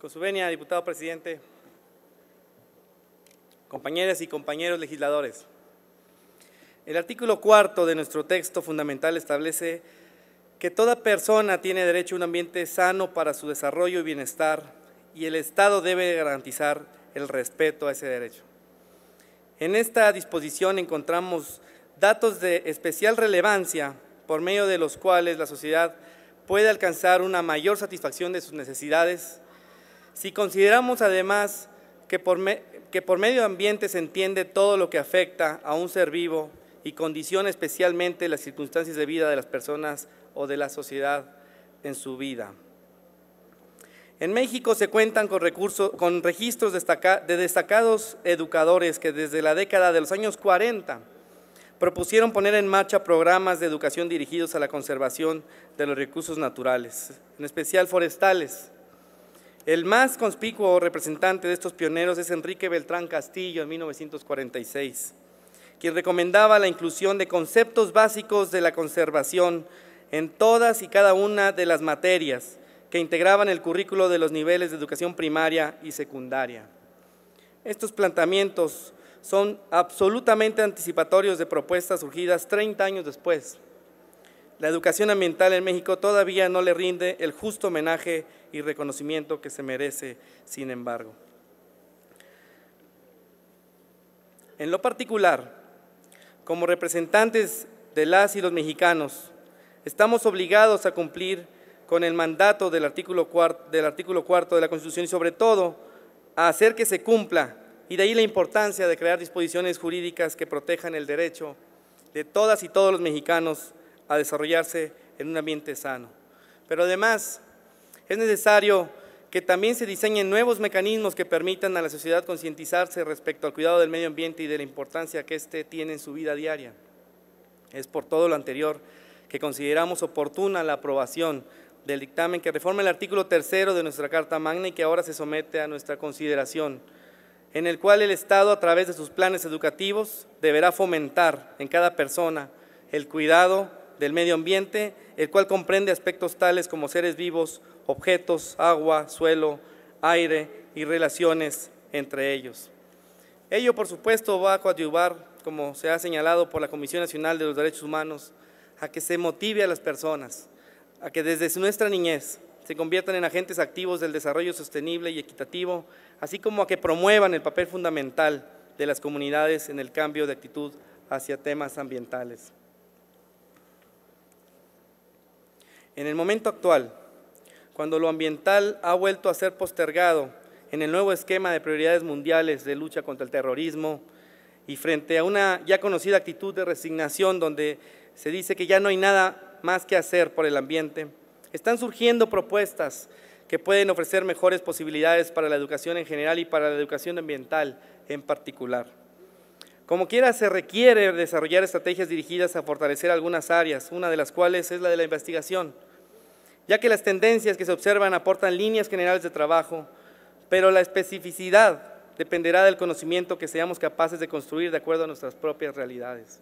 Con su venia, diputado presidente, compañeras y compañeros legisladores. El artículo cuarto de nuestro texto fundamental establece que toda persona tiene derecho a un ambiente sano para su desarrollo y bienestar y el Estado debe garantizar el respeto a ese derecho. En esta disposición encontramos datos de especial relevancia por medio de los cuales la sociedad puede alcanzar una mayor satisfacción de sus necesidades si consideramos además que por, medio ambiente se entiende todo lo que afecta a un ser vivo y condiciona especialmente las circunstancias de vida de las personas o de la sociedad en su vida. En México se cuentan con, recursos, con registros de destacados educadores que desde la década de los años 40 propusieron poner en marcha programas de educación dirigidos a la conservación de los recursos naturales, en especial forestales, el más conspicuo representante de estos pioneros es Enrique Beltrán Castillo en 1946, quien recomendaba la inclusión de conceptos básicos de la conservación en todas y cada una de las materias que integraban el currículo de los niveles de educación primaria y secundaria. Estos planteamientos son absolutamente anticipatorios de propuestas surgidas 30 años después, la educación ambiental en México todavía no le rinde el justo homenaje y reconocimiento que se merece, sin embargo. En lo particular, como representantes de las y los mexicanos, estamos obligados a cumplir con el mandato del artículo, cuarto, del artículo cuarto de la Constitución y sobre todo a hacer que se cumpla y de ahí la importancia de crear disposiciones jurídicas que protejan el derecho de todas y todos los mexicanos a desarrollarse en un ambiente sano. Pero además, es necesario que también se diseñen nuevos mecanismos que permitan a la sociedad concientizarse respecto al cuidado del medio ambiente y de la importancia que éste tiene en su vida diaria. Es por todo lo anterior que consideramos oportuna la aprobación del dictamen que reforma el artículo tercero de nuestra Carta Magna y que ahora se somete a nuestra consideración, en el cual el Estado, a través de sus planes educativos, deberá fomentar en cada persona el cuidado del medio ambiente, el cual comprende aspectos tales como seres vivos, objetos, agua, suelo, aire y relaciones entre ellos. Ello, por supuesto, va a coadyuvar, como se ha señalado por la Comisión Nacional de los Derechos Humanos, a que se motive a las personas, a que desde nuestra niñez se conviertan en agentes activos del desarrollo sostenible y equitativo, así como a que promuevan el papel fundamental de las comunidades en el cambio de actitud hacia temas ambientales. En el momento actual, cuando lo ambiental ha vuelto a ser postergado en el nuevo esquema de prioridades mundiales de lucha contra el terrorismo y frente a una ya conocida actitud de resignación donde se dice que ya no hay nada más que hacer por el ambiente, están surgiendo propuestas que pueden ofrecer mejores posibilidades para la educación en general y para la educación ambiental en particular. Como quiera, se requiere desarrollar estrategias dirigidas a fortalecer algunas áreas, una de las cuales es la de la investigación ya que las tendencias que se observan aportan líneas generales de trabajo, pero la especificidad dependerá del conocimiento que seamos capaces de construir de acuerdo a nuestras propias realidades.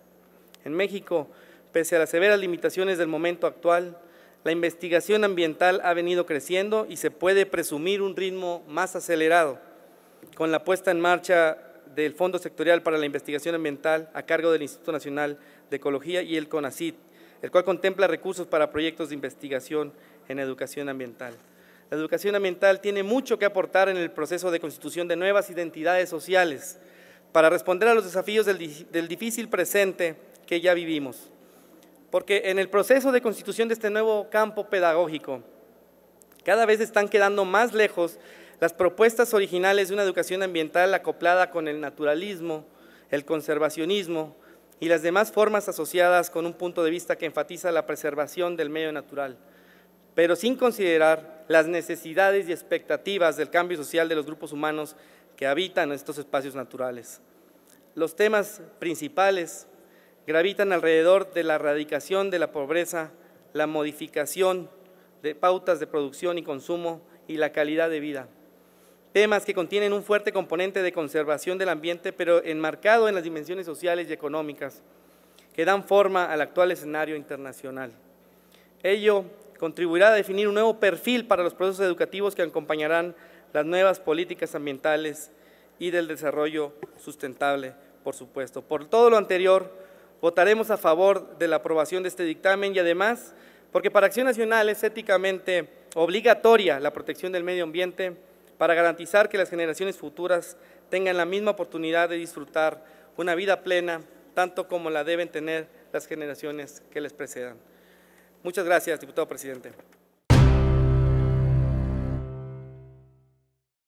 En México, pese a las severas limitaciones del momento actual, la investigación ambiental ha venido creciendo y se puede presumir un ritmo más acelerado con la puesta en marcha del Fondo Sectorial para la Investigación Ambiental a cargo del Instituto Nacional de Ecología y el CONACIT, el cual contempla recursos para proyectos de investigación en educación ambiental. La educación ambiental tiene mucho que aportar en el proceso de constitución de nuevas identidades sociales para responder a los desafíos del, difícil presente que ya vivimos. Porque en el proceso de constitución de este nuevo campo pedagógico, cada vez están quedando más lejos las propuestas originales de una educación ambiental acoplada con el naturalismo, el conservacionismo y las demás formas asociadas con un punto de vista que enfatiza la preservación del medio natural pero sin considerar las necesidades y expectativas del cambio social de los grupos humanos que habitan estos espacios naturales. Los temas principales gravitan alrededor de la erradicación de la pobreza, la modificación de pautas de producción y consumo y la calidad de vida. Temas que contienen un fuerte componente de conservación del ambiente, pero enmarcado en las dimensiones sociales y económicas que dan forma al actual escenario internacional. Ello contribuirá a definir un nuevo perfil para los procesos educativos que acompañarán las nuevas políticas ambientales y del desarrollo sustentable, por supuesto. Por todo lo anterior, votaremos a favor de la aprobación de este dictamen y además, porque para Acción Nacional es éticamente obligatoria la protección del medio ambiente para garantizar que las generaciones futuras tengan la misma oportunidad de disfrutar una vida plena, tanto como la deben tener las generaciones que les precedan. Muchas gracias, diputado presidente.